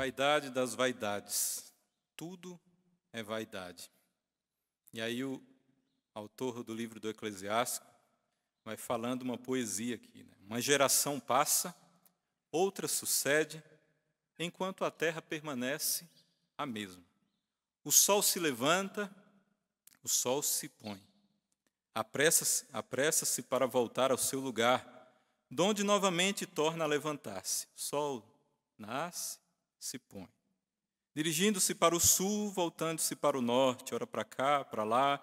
vaidade das vaidades. Tudo é vaidade. E aí o autor do livro do Eclesiástico vai falando uma poesia aqui. Né? Uma geração passa, outra sucede, enquanto a terra permanece a mesma. O sol se levanta, o sol se põe. Apressa-se apressa para voltar ao seu lugar, donde novamente torna a levantar-se. O sol nasce, se põe. Dirigindo-se para o sul, voltando-se para o norte, ora para cá, para lá,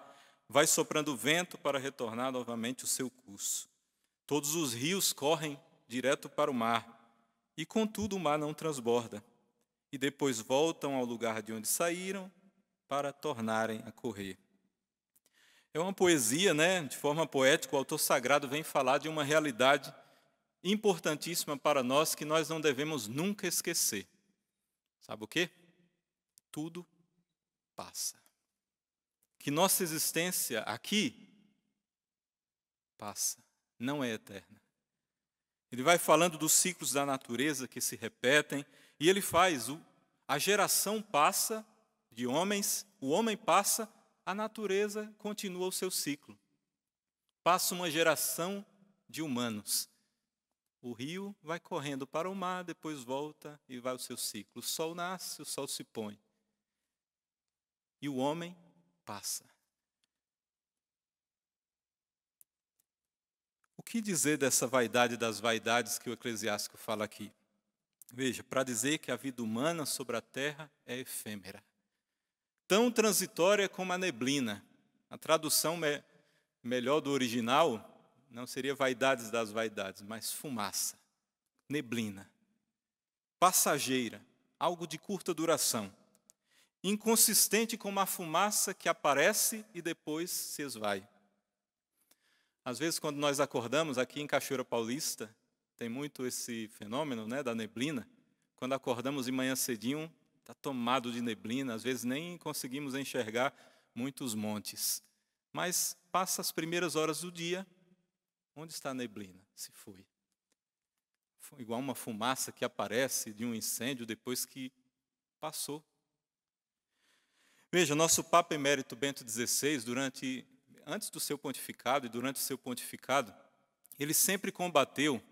vai soprando o vento para retornar novamente o seu curso. Todos os rios correm direto para o mar, e contudo o mar não transborda. E depois voltam ao lugar de onde saíram para tornarem a correr. É uma poesia, né? De forma poética, o autor sagrado vem falar de uma realidade importantíssima para nós que nós não devemos nunca esquecer. Sabe o que? Tudo passa. Que nossa existência aqui passa, não é eterna. Ele vai falando dos ciclos da natureza que se repetem, e ele faz: o, a geração passa de homens, o homem passa, a natureza continua o seu ciclo. Passa uma geração de humanos, o rio vai correndo para o mar, depois volta e vai o seu ciclo. O sol nasce, o sol se põe. E o homem passa. O que dizer dessa vaidade das vaidades que o Eclesiástico fala aqui? Veja, para dizer que a vida humana sobre a terra é efêmera, tão transitória como a neblina. A tradução me melhor do original não seria vaidades das vaidades, mas fumaça, neblina, passageira, algo de curta duração, inconsistente como a fumaça que aparece e depois se esvai. Às vezes, quando nós acordamos aqui em Cachoeira Paulista, tem muito esse fenômeno né, da neblina. Quando acordamos de manhã cedinho, está tomado de neblina, às vezes nem conseguimos enxergar muitos montes. Mas passa as primeiras horas do dia, Onde está a neblina? Se foi. foi igual uma fumaça que aparece de um incêndio depois que passou. Veja, nosso Papa Emérito Bento XVI, durante, antes do seu pontificado e durante o seu pontificado, ele sempre combateu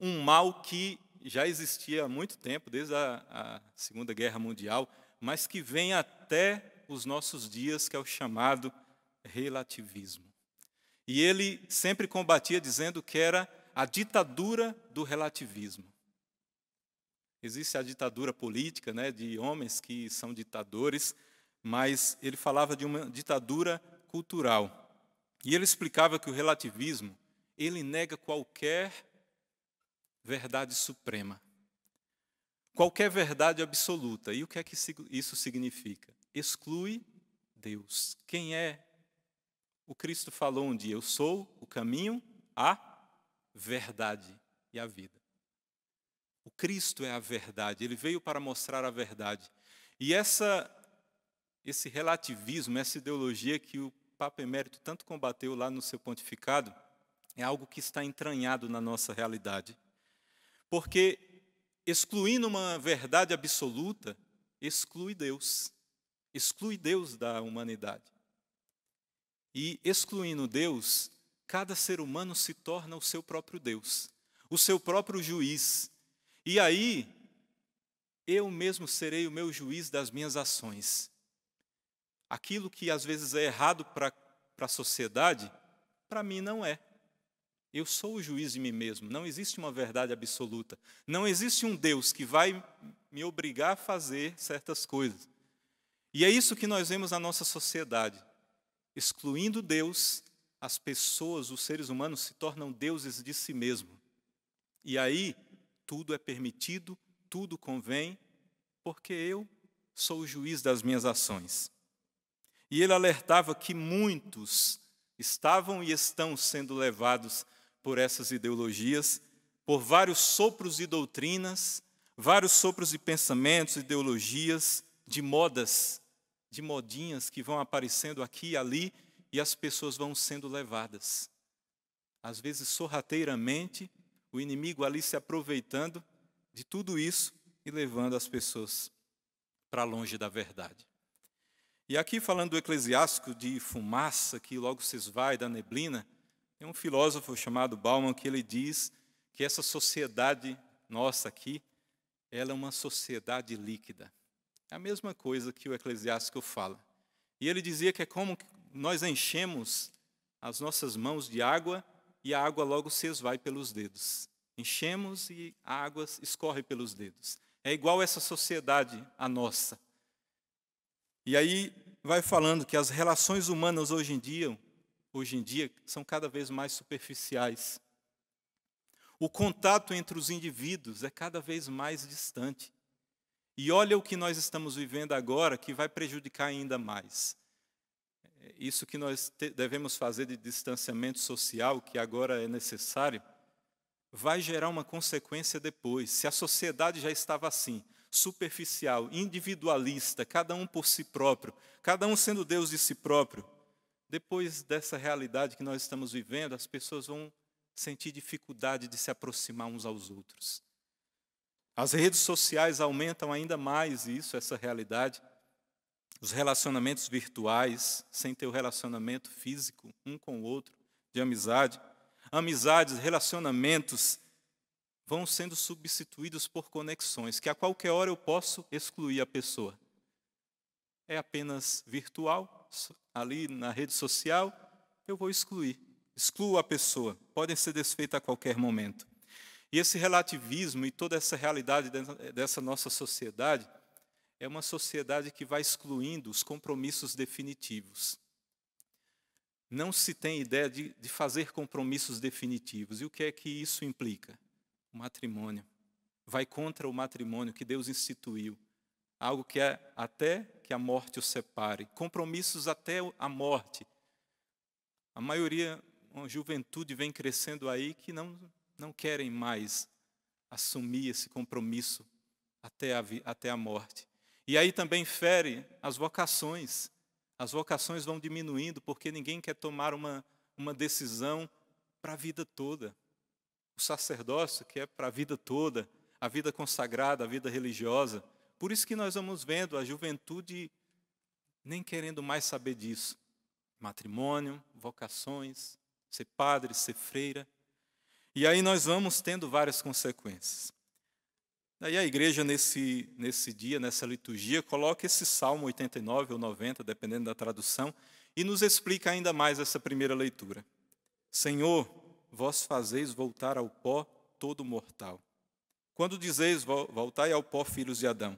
um mal que já existia há muito tempo, desde a, a Segunda Guerra Mundial, mas que vem até os nossos dias, que é o chamado relativismo. E ele sempre combatia dizendo que era a ditadura do relativismo. Existe a ditadura política, né, de homens que são ditadores, mas ele falava de uma ditadura cultural. E ele explicava que o relativismo, ele nega qualquer verdade suprema. Qualquer verdade absoluta. E o que é que isso significa? Exclui Deus. Quem é o Cristo falou um dia: Eu sou o caminho, a verdade e a vida. O Cristo é a verdade, ele veio para mostrar a verdade. E essa, esse relativismo, essa ideologia que o Papa Emérito tanto combateu lá no seu pontificado, é algo que está entranhado na nossa realidade. Porque excluindo uma verdade absoluta, exclui Deus, exclui Deus da humanidade. E excluindo Deus, cada ser humano se torna o seu próprio Deus, o seu próprio juiz. E aí, eu mesmo serei o meu juiz das minhas ações. Aquilo que às vezes é errado para a sociedade, para mim não é. Eu sou o juiz de mim mesmo. Não existe uma verdade absoluta. Não existe um Deus que vai me obrigar a fazer certas coisas. E é isso que nós vemos na nossa sociedade excluindo Deus, as pessoas, os seres humanos, se tornam deuses de si mesmo. E aí, tudo é permitido, tudo convém, porque eu sou o juiz das minhas ações. E ele alertava que muitos estavam e estão sendo levados por essas ideologias, por vários sopros de doutrinas, vários sopros de pensamentos, ideologias, de modas de modinhas que vão aparecendo aqui e ali e as pessoas vão sendo levadas. Às vezes, sorrateiramente, o inimigo ali se aproveitando de tudo isso e levando as pessoas para longe da verdade. E aqui, falando do Eclesiástico de fumaça que logo se esvai da neblina, tem um filósofo chamado Bauman que ele diz que essa sociedade nossa aqui, ela é uma sociedade líquida. É a mesma coisa que o Eclesiástico fala. E ele dizia que é como nós enchemos as nossas mãos de água e a água logo se esvai pelos dedos. Enchemos e a água escorre pelos dedos. É igual essa sociedade, a nossa. E aí vai falando que as relações humanas hoje em dia, hoje em dia são cada vez mais superficiais. O contato entre os indivíduos é cada vez mais distante. E olha o que nós estamos vivendo agora que vai prejudicar ainda mais. É isso que nós devemos fazer de distanciamento social, que agora é necessário, vai gerar uma consequência depois. Se a sociedade já estava assim, superficial, individualista, cada um por si próprio, cada um sendo Deus de si próprio, depois dessa realidade que nós estamos vivendo, as pessoas vão sentir dificuldade de se aproximar uns aos outros. As redes sociais aumentam ainda mais isso, essa realidade. Os relacionamentos virtuais, sem ter o relacionamento físico um com o outro, de amizade. Amizades, relacionamentos vão sendo substituídos por conexões, que a qualquer hora eu posso excluir a pessoa. É apenas virtual, ali na rede social, eu vou excluir. Excluo a pessoa, podem ser desfeitas a qualquer momento. E esse relativismo e toda essa realidade dessa nossa sociedade é uma sociedade que vai excluindo os compromissos definitivos. Não se tem ideia de, de fazer compromissos definitivos. E o que é que isso implica? O matrimônio. Vai contra o matrimônio que Deus instituiu. Algo que é até que a morte o separe. Compromissos até a morte. A maioria, uma juventude vem crescendo aí que não não querem mais assumir esse compromisso até a, até a morte. E aí também fere as vocações. As vocações vão diminuindo porque ninguém quer tomar uma, uma decisão para a vida toda. O sacerdócio, que é para a vida toda, a vida consagrada, a vida religiosa. Por isso que nós vamos vendo a juventude nem querendo mais saber disso. Matrimônio, vocações, ser padre, ser freira. E aí nós vamos tendo várias consequências. Daí a igreja, nesse, nesse dia, nessa liturgia, coloca esse Salmo 89 ou 90, dependendo da tradução, e nos explica ainda mais essa primeira leitura. Senhor, vós fazeis voltar ao pó todo mortal. Quando dizeis, voltai ao pó, filhos de Adão.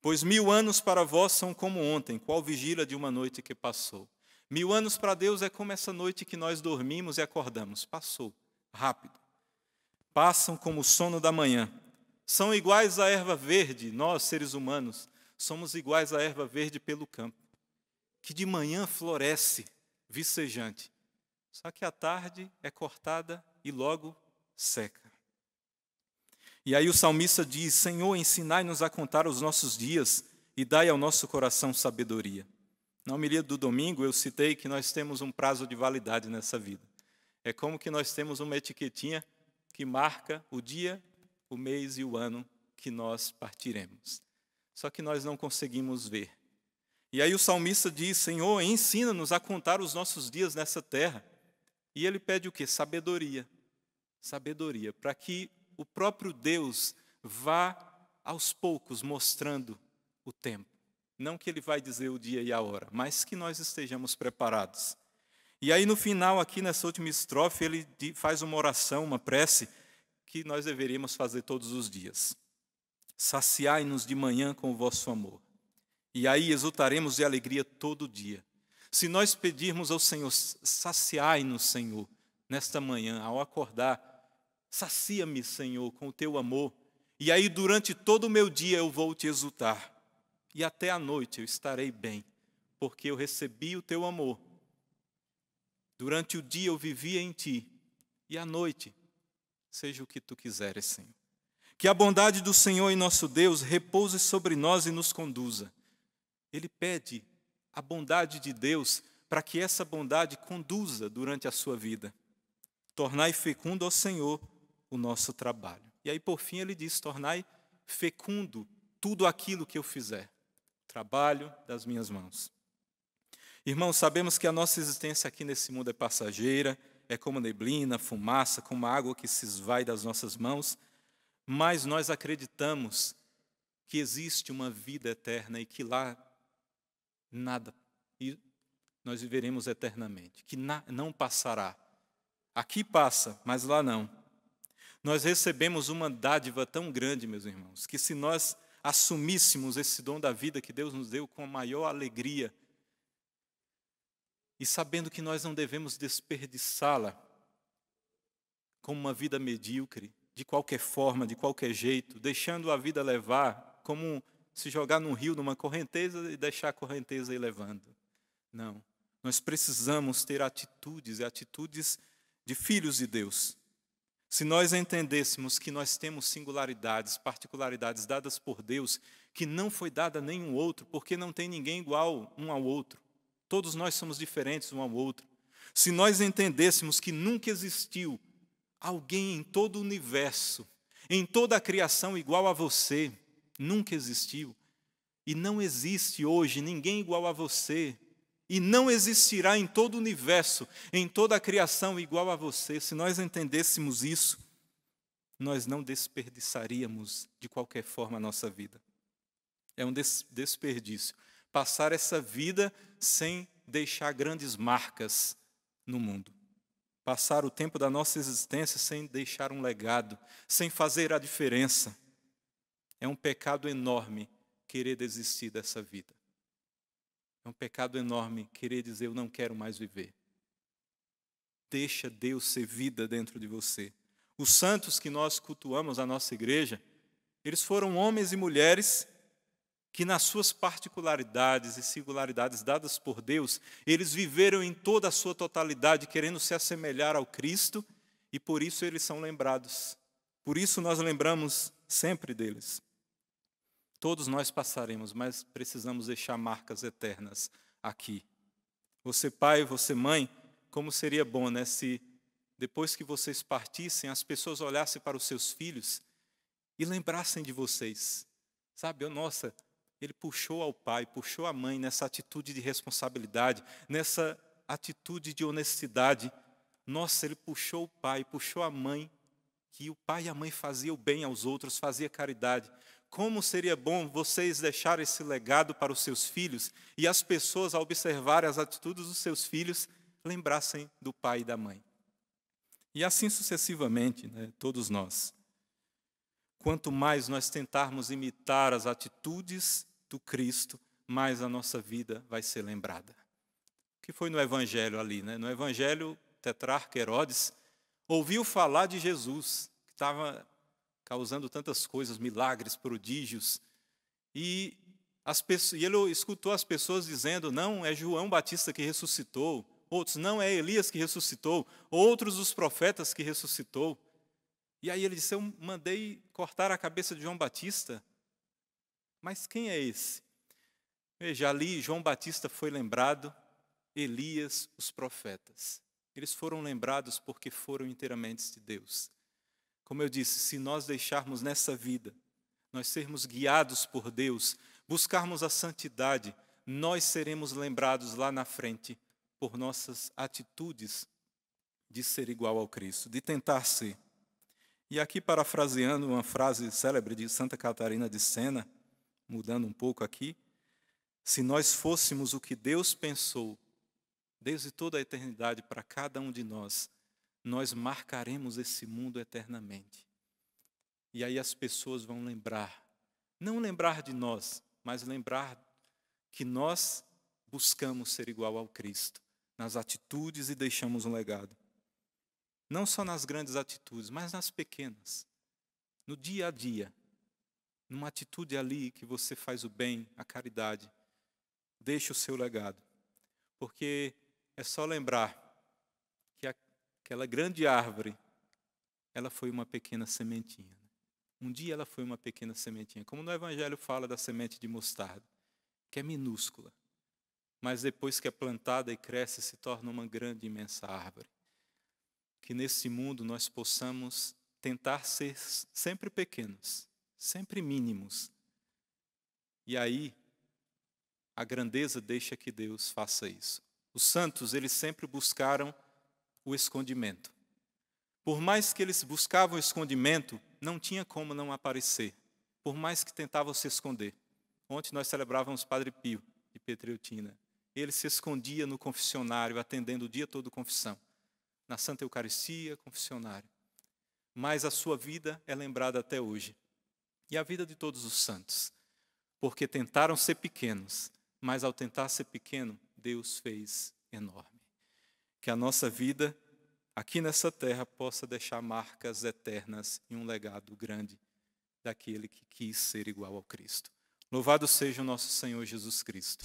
Pois mil anos para vós são como ontem, qual vigília de uma noite que passou. Mil anos para Deus é como essa noite que nós dormimos e acordamos. Passou rápido. Passam como o sono da manhã. São iguais à erva verde, nós, seres humanos, somos iguais à erva verde pelo campo, que de manhã floresce, vicejante, só que à tarde é cortada e logo seca. E aí o salmista diz: Senhor, ensinai-nos a contar os nossos dias e dai ao nosso coração sabedoria. Na homilia do domingo, eu citei que nós temos um prazo de validade nessa vida. É como que nós temos uma etiquetinha que marca o dia, o mês e o ano que nós partiremos. Só que nós não conseguimos ver. E aí o salmista diz: Senhor, ensina-nos a contar os nossos dias nessa terra. E ele pede o quê? Sabedoria. Sabedoria, para que o próprio Deus vá aos poucos mostrando o tempo. Não que ele vai dizer o dia e a hora, mas que nós estejamos preparados. E aí, no final, aqui nessa última estrofe, ele faz uma oração, uma prece, que nós deveríamos fazer todos os dias. Saciai-nos de manhã com o vosso amor, e aí exultaremos de alegria todo dia. Se nós pedirmos ao Senhor, saciai-nos, Senhor, nesta manhã, ao acordar, sacia-me, Senhor, com o teu amor, e aí durante todo o meu dia eu vou te exultar, e até a noite eu estarei bem, porque eu recebi o teu amor Durante o dia eu vivia em ti, e à noite, seja o que tu quiseres, Senhor. Que a bondade do Senhor e nosso Deus repouse sobre nós e nos conduza. Ele pede a bondade de Deus para que essa bondade conduza durante a sua vida. Tornai fecundo ao Senhor o nosso trabalho. E aí, por fim, ele diz: Tornai fecundo tudo aquilo que eu fizer, trabalho das minhas mãos. Irmãos, sabemos que a nossa existência aqui nesse mundo é passageira, é como neblina, fumaça, como água que se esvai das nossas mãos, mas nós acreditamos que existe uma vida eterna e que lá nada, e nós viveremos eternamente, que na, não passará. Aqui passa, mas lá não. Nós recebemos uma dádiva tão grande, meus irmãos, que se nós assumíssemos esse dom da vida que Deus nos deu com a maior alegria, e sabendo que nós não devemos desperdiçá-la como uma vida medíocre, de qualquer forma, de qualquer jeito, deixando a vida levar, como se jogar num rio, numa correnteza e deixar a correnteza ir levando. Não. Nós precisamos ter atitudes e atitudes de filhos de Deus. Se nós entendêssemos que nós temos singularidades, particularidades dadas por Deus, que não foi dada a nenhum outro, porque não tem ninguém igual um ao outro. Todos nós somos diferentes um ao outro. Se nós entendêssemos que nunca existiu alguém em todo o universo, em toda a criação igual a você, nunca existiu. E não existe hoje ninguém igual a você. E não existirá em todo o universo, em toda a criação igual a você. Se nós entendêssemos isso, nós não desperdiçaríamos de qualquer forma a nossa vida. É um desperdício passar essa vida sem deixar grandes marcas no mundo. Passar o tempo da nossa existência sem deixar um legado, sem fazer a diferença. É um pecado enorme querer desistir dessa vida. É um pecado enorme querer dizer eu não quero mais viver. Deixa Deus ser vida dentro de você. Os santos que nós cultuamos na nossa igreja, eles foram homens e mulheres que nas suas particularidades e singularidades dadas por Deus, eles viveram em toda a sua totalidade, querendo se assemelhar ao Cristo, e por isso eles são lembrados. Por isso nós lembramos sempre deles. Todos nós passaremos, mas precisamos deixar marcas eternas aqui. Você, pai, você, mãe, como seria bom né, se depois que vocês partissem, as pessoas olhassem para os seus filhos e lembrassem de vocês. Sabe, eu, nossa, ele puxou ao pai, puxou a mãe nessa atitude de responsabilidade, nessa atitude de honestidade. Nossa, ele puxou o pai, puxou a mãe, que o pai e a mãe faziam o bem aos outros, fazia caridade. Como seria bom vocês deixarem esse legado para os seus filhos e as pessoas, ao observarem as atitudes dos seus filhos, lembrassem do pai e da mãe. E assim sucessivamente, né, todos nós. Quanto mais nós tentarmos imitar as atitudes do Cristo, mais a nossa vida vai ser lembrada. O que foi no Evangelho ali? Né? No Evangelho, tetrarca Herodes ouviu falar de Jesus, que estava causando tantas coisas, milagres, prodígios, e, pessoas, e ele escutou as pessoas dizendo: não, é João Batista que ressuscitou, outros, não, é Elias que ressuscitou, outros, os profetas que ressuscitou. E aí ele disse: Eu mandei cortar a cabeça de João Batista. Mas quem é esse? Veja, ali João Batista foi lembrado, Elias, os profetas. Eles foram lembrados porque foram inteiramente de Deus. Como eu disse, se nós deixarmos nessa vida, nós sermos guiados por Deus, buscarmos a santidade, nós seremos lembrados lá na frente por nossas atitudes de ser igual ao Cristo, de tentar ser. E aqui, parafraseando uma frase célebre de Santa Catarina de Sena, mudando um pouco aqui, se nós fôssemos o que Deus pensou desde toda a eternidade para cada um de nós, nós marcaremos esse mundo eternamente. E aí as pessoas vão lembrar, não lembrar de nós, mas lembrar que nós buscamos ser igual ao Cristo nas atitudes e deixamos um legado. Não só nas grandes atitudes, mas nas pequenas. No dia a dia. Numa atitude ali que você faz o bem, a caridade. Deixe o seu legado. Porque é só lembrar que aquela grande árvore, ela foi uma pequena sementinha. Né? Um dia ela foi uma pequena sementinha. Como no Evangelho fala da semente de mostarda, que é minúscula, mas depois que é plantada e cresce, se torna uma grande, imensa árvore que nesse mundo nós possamos tentar ser sempre pequenos, sempre mínimos. E aí a grandeza deixa que Deus faça isso. Os santos, eles sempre buscaram o escondimento. Por mais que eles buscavam o escondimento, não tinha como não aparecer, por mais que tentavam se esconder. Ontem nós celebrávamos Padre Pio de Petreutina. Ele se escondia no confessionário, atendendo o dia todo confissão na Santa Eucaristia, confessionário. Mas a sua vida é lembrada até hoje. E a vida de todos os santos. Porque tentaram ser pequenos, mas ao tentar ser pequeno, Deus fez enorme. Que a nossa vida aqui nessa terra possa deixar marcas eternas e um legado grande daquele que quis ser igual ao Cristo. Louvado seja o nosso Senhor Jesus Cristo.